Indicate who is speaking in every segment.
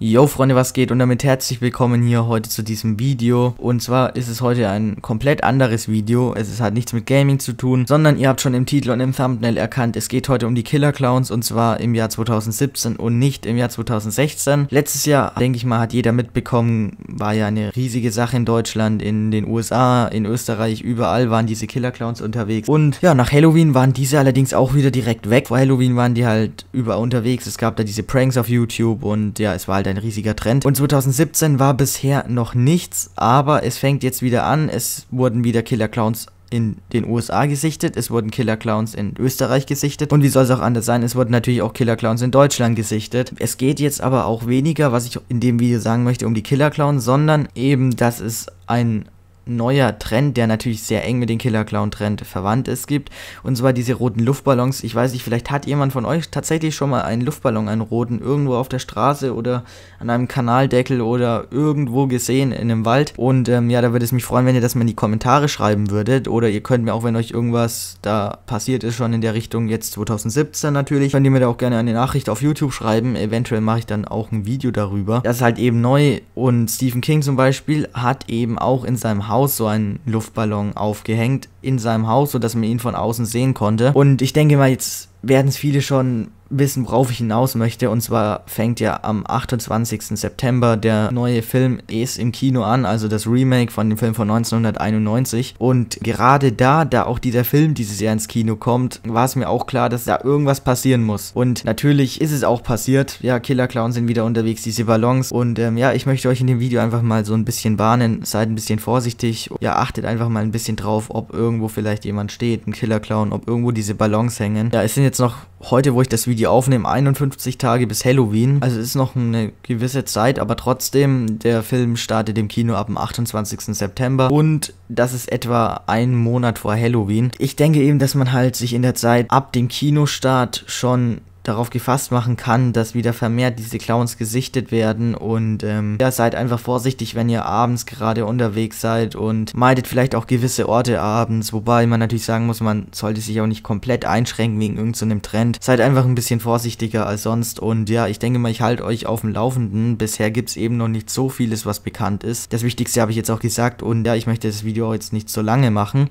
Speaker 1: Yo Freunde, was geht und damit herzlich willkommen hier heute zu diesem Video und zwar ist es heute ein komplett anderes Video, es hat nichts mit Gaming zu tun, sondern ihr habt schon im Titel und im Thumbnail erkannt, es geht heute um die Killer Clowns und zwar im Jahr 2017 und nicht im Jahr 2016. Letztes Jahr, denke ich mal, hat jeder mitbekommen, war ja eine riesige Sache in Deutschland, in den USA, in Österreich, überall waren diese Killer Clowns unterwegs und ja, nach Halloween waren diese allerdings auch wieder direkt weg. Vor Halloween waren die halt überall unterwegs, es gab da diese Pranks auf YouTube und ja, es war halt halt ein riesiger Trend. Und 2017 war bisher noch nichts, aber es fängt jetzt wieder an. Es wurden wieder Killer Clowns in den USA gesichtet, es wurden Killer Clowns in Österreich gesichtet und wie soll es auch anders sein, es wurden natürlich auch Killer Clowns in Deutschland gesichtet. Es geht jetzt aber auch weniger, was ich in dem Video sagen möchte, um die Killer Clowns, sondern eben, dass es ein neuer Trend, der natürlich sehr eng mit dem Killer-Clown-Trend verwandt ist, gibt. Und zwar diese roten Luftballons. Ich weiß nicht, vielleicht hat jemand von euch tatsächlich schon mal einen Luftballon, einen roten, irgendwo auf der Straße oder an einem Kanaldeckel oder irgendwo gesehen in einem Wald. Und ähm, ja, da würde es mich freuen, wenn ihr das mal in die Kommentare schreiben würdet. Oder ihr könnt mir auch, wenn euch irgendwas da passiert ist, schon in der Richtung jetzt 2017 natürlich, könnt ihr mir da auch gerne eine Nachricht auf YouTube schreiben. Eventuell mache ich dann auch ein Video darüber. Das ist halt eben neu. Und Stephen King zum Beispiel hat eben auch in seinem Haus Haus so einen Luftballon aufgehängt in seinem Haus, sodass man ihn von außen sehen konnte. Und ich denke mal, jetzt werden es viele schon wissen, worauf ich hinaus möchte. Und zwar fängt ja am 28. September der neue Film Es im Kino an, also das Remake von dem Film von 1991. Und gerade da, da auch dieser Film dieses Jahr ins Kino kommt, war es mir auch klar, dass da irgendwas passieren muss. Und natürlich ist es auch passiert. Ja, Killer Clowns sind wieder unterwegs, diese Ballons. Und ähm, ja, ich möchte euch in dem Video einfach mal so ein bisschen warnen. Seid ein bisschen vorsichtig. Ja, achtet einfach mal ein bisschen drauf, ob irgendwo vielleicht jemand steht, ein Killer Clown, ob irgendwo diese Ballons hängen. Ja, es sind jetzt noch heute, wo ich das Video aufnehme, 51 Tage bis Halloween. Also ist noch eine gewisse Zeit, aber trotzdem, der Film startet im Kino ab dem 28. September und das ist etwa ein Monat vor Halloween. Ich denke eben, dass man halt sich in der Zeit ab dem Kinostart schon darauf gefasst machen kann, dass wieder vermehrt diese Clowns gesichtet werden und ähm, ja, seid einfach vorsichtig, wenn ihr abends gerade unterwegs seid und meidet vielleicht auch gewisse Orte abends, wobei man natürlich sagen muss, man sollte sich auch nicht komplett einschränken wegen irgendeinem so Trend. Seid einfach ein bisschen vorsichtiger als sonst und ja, ich denke mal, ich halte euch auf dem Laufenden. Bisher gibt es eben noch nicht so vieles, was bekannt ist. Das Wichtigste habe ich jetzt auch gesagt und ja, ich möchte das Video jetzt nicht so lange machen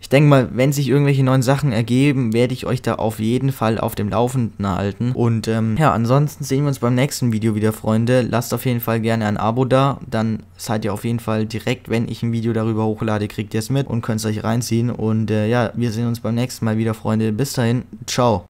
Speaker 1: ich denke mal, wenn sich irgendwelche neuen Sachen ergeben, werde ich euch da auf jeden Fall auf dem Laufenden halten. Und ähm, ja, ansonsten sehen wir uns beim nächsten Video wieder, Freunde. Lasst auf jeden Fall gerne ein Abo da, dann seid ihr auf jeden Fall direkt, wenn ich ein Video darüber hochlade, kriegt ihr es mit und könnt es euch reinziehen. Und äh, ja, wir sehen uns beim nächsten Mal wieder, Freunde. Bis dahin, ciao.